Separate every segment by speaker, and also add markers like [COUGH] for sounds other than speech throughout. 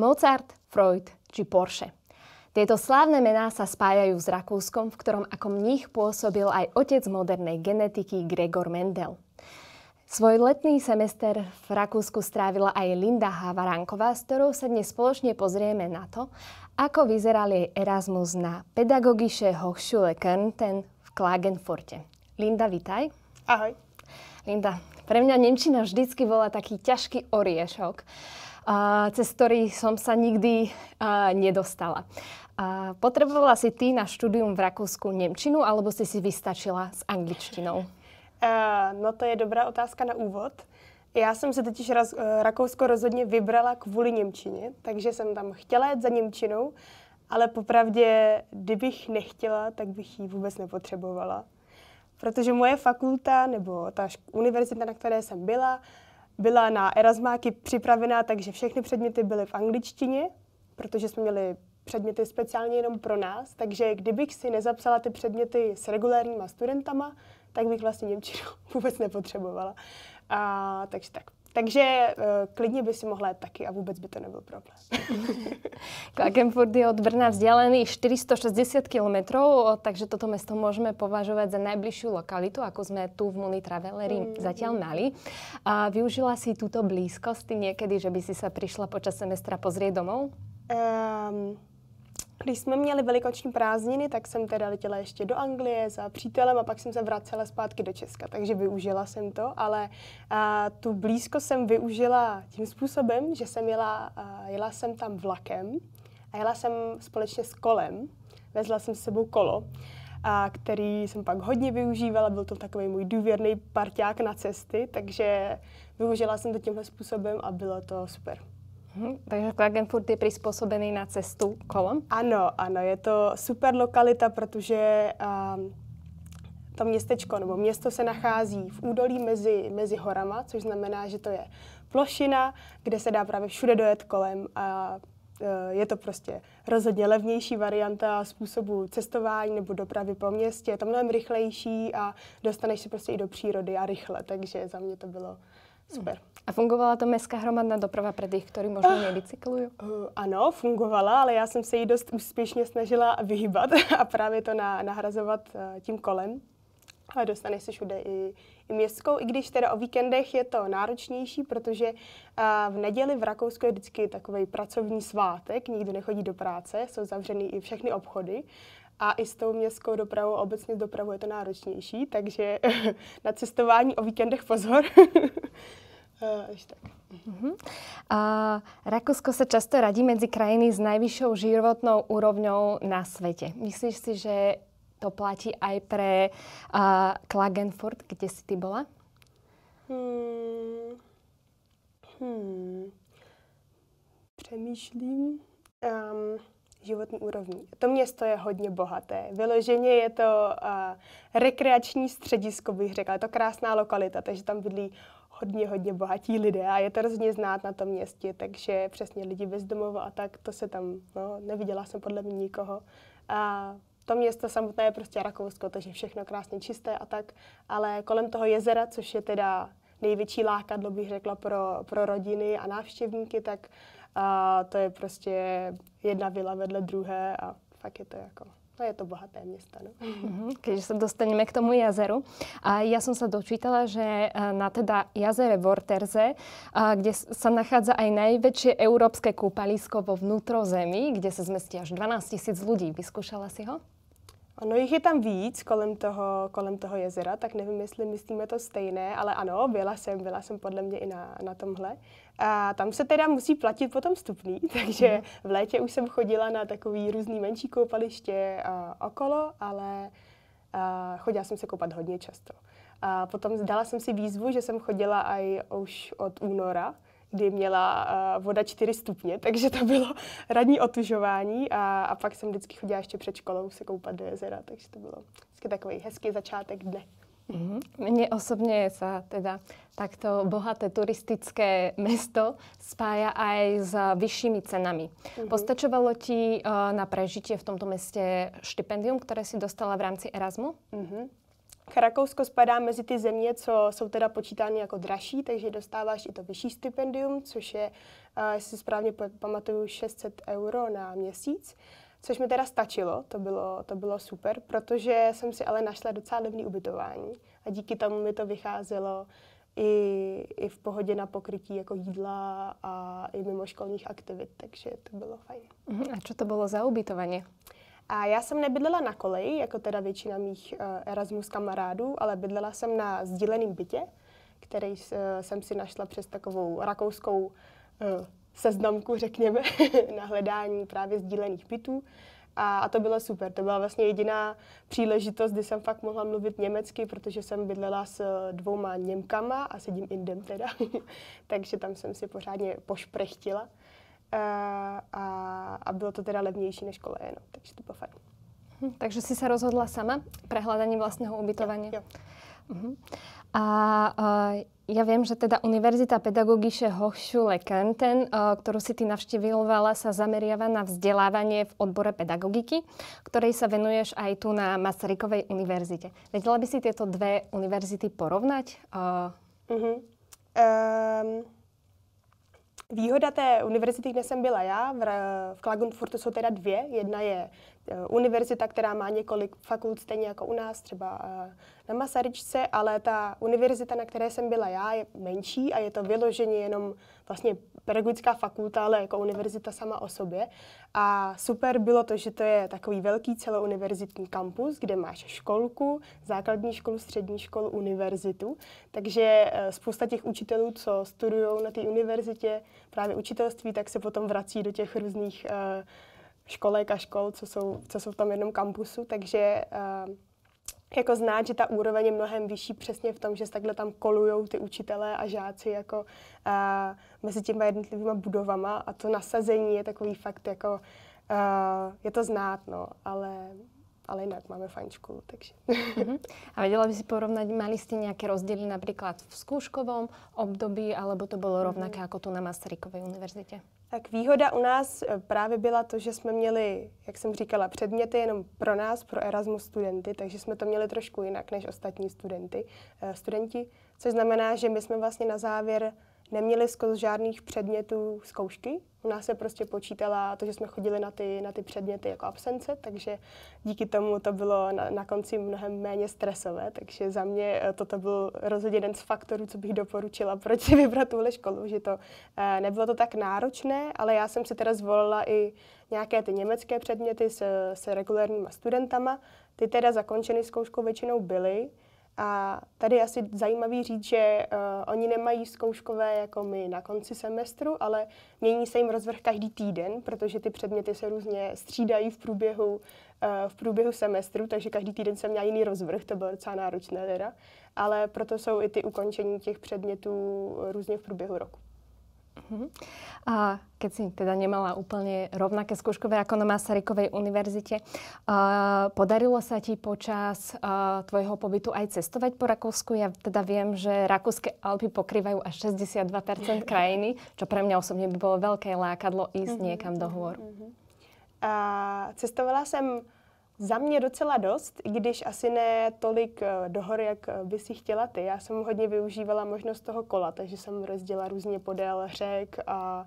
Speaker 1: Mozart, Freud či Porsche. Tieto slávne mená sa spájajú s Rakúskom, v ktorom ako mních pôsobil aj otec modernej genetiky Gregor Mendel. Svoj letný semester v Rakúsku strávila aj Linda Havaranková, s ktorou sa dnes spoločne pozrieme na to, ako vyzeral jej Erasmus na pedagogische Hochschule Kärnten v Klagenforte. Linda, vitaj. Ahoj. Linda, pre mňa Nemčina vždycky bola taký ťažký oriešok cez ktorý som sa nikdy nedostala. A potrebovala si ty na štúdium v Rakousku Nemčinu, alebo si si vystačila s angličtinou?
Speaker 2: Uh, no to je dobrá otázka na úvod. Já jsem se totiž raz, e, Rakousko rozhodně vybrala kvůli Němčině, takže jsem tam chtěla jít za Němčinou, ale popravdě, kdybych nechtěla, tak bych ji vůbec nepotřebovala. Protože moje fakulta nebo ta univerzita, na které jsem byla, byla na Erasmáky připravená, takže všechny předměty byly v angličtině, protože jsme měli předměty speciálně jenom pro nás, takže kdybych si nezapsala ty předměty s regulárníma studentama, tak bych vlastně Němčinu [LAUGHS] vůbec nepotřebovala. A,
Speaker 1: takže tak. Takže
Speaker 2: uh, klidně by si mohla jít taky a vůbec by to nebyl problém.
Speaker 1: [LAUGHS] Klagenfurt je od Brna vzdělený 460 km, takže toto město můžeme považovat za nejbližší lokalitu, jako jsme tu v Muli Travelery mm. zatím mali. A využila si tuto blízkost někdy, že by si se přišla počas semestra pozrieť domů?
Speaker 2: Um, ehm, když jsme měli velikoční prázdniny, tak jsem teda letěla ještě do Anglie za přítelem a pak jsem se vracela zpátky do Česka, takže využila jsem to, ale a, tu blízko jsem využila tím způsobem, že jsem jela, a, jela jsem tam vlakem a jela jsem společně s kolem, vezla jsem s sebou kolo, a, který jsem pak hodně využívala, byl to takový můj důvěrný parťák na cesty, takže využila jsem to tímhle způsobem a bylo to super. Mhm, takže Klagenfurt je přizpůsobený na cestu kolem? Ano, ano, je to super lokalita, protože um, to městečko nebo město se nachází v údolí mezi, mezi horama, což znamená, že to je plošina, kde se dá právě všude dojet kolem a e, je to prostě rozhodně levnější varianta způsobu cestování nebo dopravy po městě, je to mnohem rychlejší a dostaneš se prostě i do přírody a rychle, takže za mě to bylo super. Hmm. A fungovala to městská hromadná doprava pro těch, kteří možná ah. nebicyklují? Uh, ano, fungovala, ale já jsem se jí dost úspěšně snažila vyhýbat [LAUGHS] a právě to na, nahrazovat eh, tím kolem. Ale dostaneš se všude i, i městskou, i když teda o víkendech je to náročnější, protože eh, v neděli v Rakousku je vždycky takový pracovní svátek, nikdo nechodí do práce, jsou zavřeny i všechny obchody. A i s tou městskou dopravou, obecně s dopravou je to náročnější, takže [LAUGHS] na cestování o víkendech pozor. [LAUGHS] Uh, tak.
Speaker 1: Uh-huh. A Rakúsko sa často radí medzi krajiny s najvyššou životnou úrovňou na svete. Myslíš si, že to platí aj pre uh, Klagenfurt, kde si ty bola? Hmm.
Speaker 2: Hmm. Přemýšlím. Um, životní úrovní. To město je hodně bohaté. Vyloženě je to uh, rekreační středisko, bych řekla. Je to krásná lokalita, takže tam bydlí hodně, hodně bohatí lidé a je to rozhodně znát na tom městě, takže přesně lidi bez domova a tak, to se tam, no, neviděla jsem podle mě nikoho. A to město samotné je prostě Rakousko, takže všechno krásně čisté a tak, ale kolem toho jezera, což je teda největší lákadlo, bych řekla, pro, pro rodiny a návštěvníky, tak a to je prostě jedna vila vedle druhé a fakt je to jako to je to bohaté město. No. Mhm,
Speaker 1: Keď sa dostaneme k tomu jazeru. A ja som sa dočítala, že e, na teda jazere Vorterze, e, kde sa nachádza aj najväčšie európske kúpalisko vo vnútrozemí, kde sa zmestí až 12 tisíc ľudí. Vyskúšala si ho?
Speaker 2: Ono jich je tam víc kolem toho, kolem toho jezera, tak nevím, jestli myslíme to stejné, ale ano, byla jsem, byla jsem podle mě i na, na tomhle. A tam se teda musí platit potom stupný, [LAUGHS] takže mhm. v létě už jsem chodila na takový různý menší koupaliště a, okolo, ale a, chodila jsem se koupat hodně často. A potom dala jsem si výzvu, že jsem chodila i už od února, kdy měla uh, voda 4 stupně, [LAUGHS] takže to bylo radní otužování a, a pak jsem vždycky chodila ještě před školou se koupat do jezera, takže to bylo vždycky takový
Speaker 1: hezký začátek dne. Mm-hmm. Mně osobně se teda takto bohaté turistické město spája aj s vyššími cenami. Mm-hmm. Postačovalo ti uh, na prežitě v tomto městě štipendium, které si dostala v rámci Erasmu?
Speaker 2: Mm-hmm. Rakousko spadá mezi ty země, co jsou teda počítány jako dražší, takže dostáváš i to vyšší stipendium, což je, uh, jestli správně pamatuju, 600 euro na měsíc což mi teda stačilo, to bylo, to bylo super, protože jsem si ale našla docela levný ubytování a díky tomu mi to vycházelo i, i v pohodě na pokrytí jako jídla a i mimo školních aktivit, takže to bylo fajn. Mhm, a co to bylo za ubytování? A já jsem nebydlela na koleji, jako teda většina mých eh, Erasmus kamarádů, ale bydlela jsem na sdíleném bytě, který eh, jsem si našla přes takovou rakouskou eh, seznamku, řekněme, [LAUGHS] na hledání právě sdílených bytů. A, to bylo super. To byla vlastně jediná příležitost, kdy jsem fakt mohla mluvit německy, protože jsem bydlela s dvouma Němkama a sedím Indem teda. [LAUGHS] Takže tam jsem si pořádně pošprechtila. Eh, a, a
Speaker 1: bylo to teda levnější než koleje, no, takže to bylo fajn. Mhm, takže si se rozhodla sama pro hledání vlastního ubytování? Jo, jo. Uh-huh. A uh, ja viem, že teda Univerzita pedagogische Hochschule Kenten, uh, eh, ktorú si ty navštívila, sa zameriava na vzdelávanie v odbore pedagogiky, ktorej sa venuješ aj tu na Masarykovej univerzite. Vedela by si tieto dve univerzity porovnať? Uh... Eh, uh-huh.
Speaker 2: Um... Ehm, Výhoda té univerzity, kde jsem byla já, v, v Klagenfurtu jsou teda dvě. Jedna je Eh, univerzita, která má několik fakult, stejně jako u nás, třeba eh, na Masaryčce, ale ta univerzita, na které jsem byla já, je menší a je to vyloženě jenom vlastně pedagogická fakulta, ale jako univerzita sama o sobě. A super bylo to, že to je takový velký celouniverzitní kampus, kde máš školku, základní školu, střední školu, univerzitu. Takže eh, spousta těch učitelů, co studují na té univerzitě právě učitelství, tak se potom vrací do těch různých uh, školek a škol, co jsou, co jsou v tom jednom kampusu, takže uh, jako znát, že ta úroveň je mnohem vyšší přesně v tom, že takhle tam kolují ty učitelé a žáci jako uh, mezi těma jednotlivými budovama a to nasazení je takový fakt jako, uh, je to znát, no, ale ale jinak máme fajn školu, takže.
Speaker 1: Uh-huh. A vedela by si porovnať, mali jste nějaké rozdíly například v zkouškovém období, alebo to bylo mhm. rovnaké uh-huh. jako tu na Masarykově univerzitě?
Speaker 2: Tak výhoda u nás eh, právě byla to, že jsme měli, jak jsem říkala, předměty jenom pro nás, pro Erasmus studenty, takže jsme to měli trošku jinak než ostatní studenty, eh, studenti, což znamená, že my jsme vlastně na závěr neměli skoro žádných předmětů zkoušky. U nás se prostě počítala to, že jsme chodili na ty, na ty předměty jako absence, takže díky tomu to bylo na, na konci mnohem méně stresové. Takže za mě eh, toto byl rozhodně jeden z faktorů, co bych doporučila, [LAUGHS] proč si vybrat tuhle školu, že to eh, nebylo to tak náročné, ale já jsem si teda zvolila i nějaké ty německé předměty s, s regulárníma studentama. Ty teda zakončeny zkouškou většinou byly, a tady je asi zajímavý říct, že uh, oni nemají zkouškové jako my na konci semestru, ale mění se jim rozvrh každý týden, protože ty předměty se různě střídají v průběhu, uh, v průběhu semestru, takže každý týden jsem měla jiný rozvrh, to bylo docela náročné teda. Ale proto jsou i ty ukončení těch předmětů různě v průběhu roku
Speaker 1: uh A keď si teda nemala úplne rovnaké skúškové ako na Masarykovej univerzite, uh, podarilo sa ti počas uh, tvojho pobytu aj cestovať po Rakúsku? Ja teda viem, že rakúske Alpy pokrývajú až 62% [LAUGHS] krajiny, čo pre mňa osobne by bolo veľké lákadlo ísť uh-huh. niekam do hôr. Uh-huh. Mhm.
Speaker 2: Uh, cestovala som za mě docela dost, i když asi ne tolik eh, dohor, jak eh, by si chtěla ty. Já jsem hodně využívala možnost toho kola, takže jsem rozděla různě podél řek a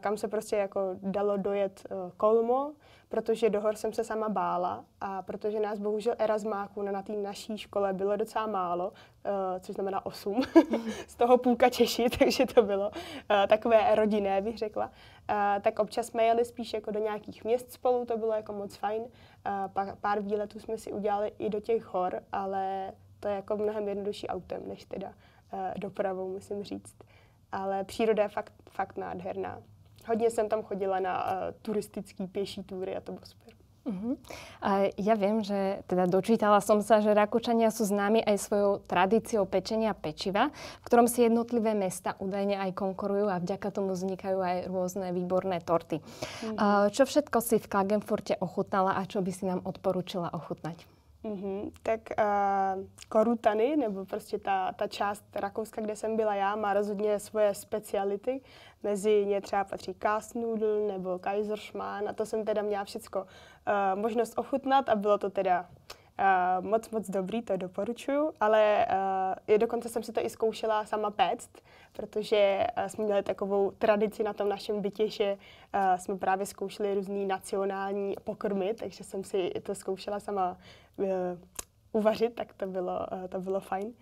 Speaker 2: kam se prostě jako dalo dojet e, kolmo, protože do hor jsem se sama bála a protože nás bohužel erasmáků na té naší škole bylo docela málo, e, což znamená osm [LAUGHS] z toho půlka Češi, [LAUGHS] takže to bylo e, takové rodinné, bych řekla, tak občas jsme jeli spíš jako do nějakých měst spolu, to bylo jako moc fajn. Pár výletů jsme si udělali i do těch hor, ale to je jako mnohem jednodušší autem, než teda dopravou, musím říct ale příroda je fakt, fakt nádherná. Hodně jsem tam chodila na uh, turistický
Speaker 1: pěší túry a to bylo super. Uh-huh. A já vím, že teda dočítala jsem se, že Rakúčania jsou známi aj svojou tradicí pečení a pečiva, v kterém si jednotlivé města, údajně aj konkurují a vďaka tomu vznikají aj různé výborné torty. Uh-huh. Čo všetko si v Klagenfurte ochutnala a čo by si nám odporučila ochutnať?
Speaker 2: Mm-hmm. Tak uh, Korutany, nebo prostě ta, ta část Rakouska, kde jsem byla já, má rozhodně svoje speciality. Mezi ně třeba patří kásnudl nebo kaiserschmarrn a to jsem teda měla všechno uh, eh, možnost ochutnat a bylo to teda Eh, moc, moc dobrý, to doporučuji, ale uh, dokonce jsem si to i zkoušela sama péct, protože uh, jsme měli takovou tradici na tom našem bytě, že uh, jsme právě zkoušeli různý nacionální pokrmy, takže jsem si to zkoušela sama uh, uvařit, tak to bylo, uh, to bylo fajn. Uh,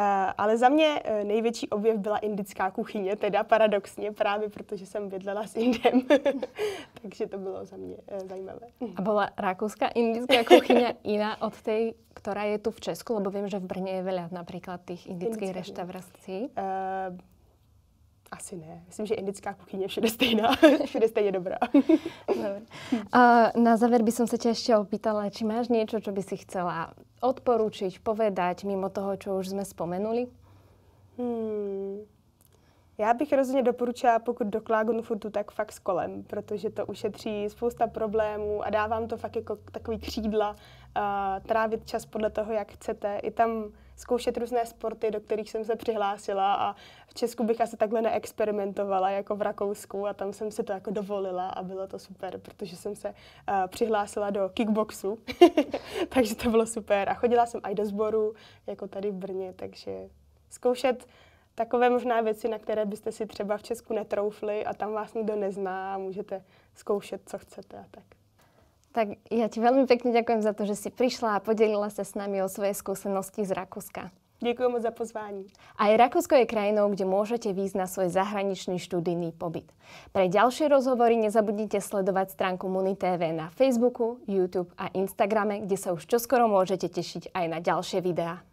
Speaker 2: Eh, ale za mě eh, největší objev byla indická kuchyně, teda paradoxně právě protože jsem bydlela s Indem.
Speaker 1: [LAUGHS] Takže to bylo za mě eh, zajímavé. A byla rakouská indická kuchyně [LAUGHS] jiná od té, která je tu v Česku? Lebo vím, že v Brně je veľa například těch indických restaurací. Uh, asi ne. Myslím, že indická kuchyně je všude stejná, [LAUGHS] všude stejně dobrá. a na záver by som sa ťa opýtala, či máš něco, co by si chcela odporučit, povedať, mimo toho, co už jsme spomenuli? Hmm.
Speaker 2: Já bych rozhodně doporučila, pokud do Klagenfurtu, tak fakt s kolem, protože to ušetří spousta problémů a dávám to fakt jako takový křídla, uh, trávit čas podle toho, jak chcete. I tam zkoušet různé sporty, do kterých jsem se přihlásila a v Česku bych asi takhle neexperimentovala jako v Rakousku a tam jsem si to jako dovolila a bylo to super, protože jsem se uh, přihlásila do kickboxu, [LAUGHS] takže to bylo super a chodila jsem i do sboru jako tady v Brně, takže zkoušet takové možná věci, na které byste si třeba v Česku netroufli a tam vás nikdo nezná a můžete zkoušet, co
Speaker 1: chcete a tak. Tak já ti velmi pěkně děkuji za to, že jsi přišla a podělila se s námi o své zkušenosti z Rakouska.
Speaker 2: Děkuji moc za pozvání.
Speaker 1: A i Rakousko je krajinou, kde můžete výjsť na svůj zahraniční študijný pobyt. Pro další rozhovory nezabudnite sledovat stránku Muni TV na Facebooku, YouTube a Instagrame, kde se už čoskoro můžete těšit aj na další videa.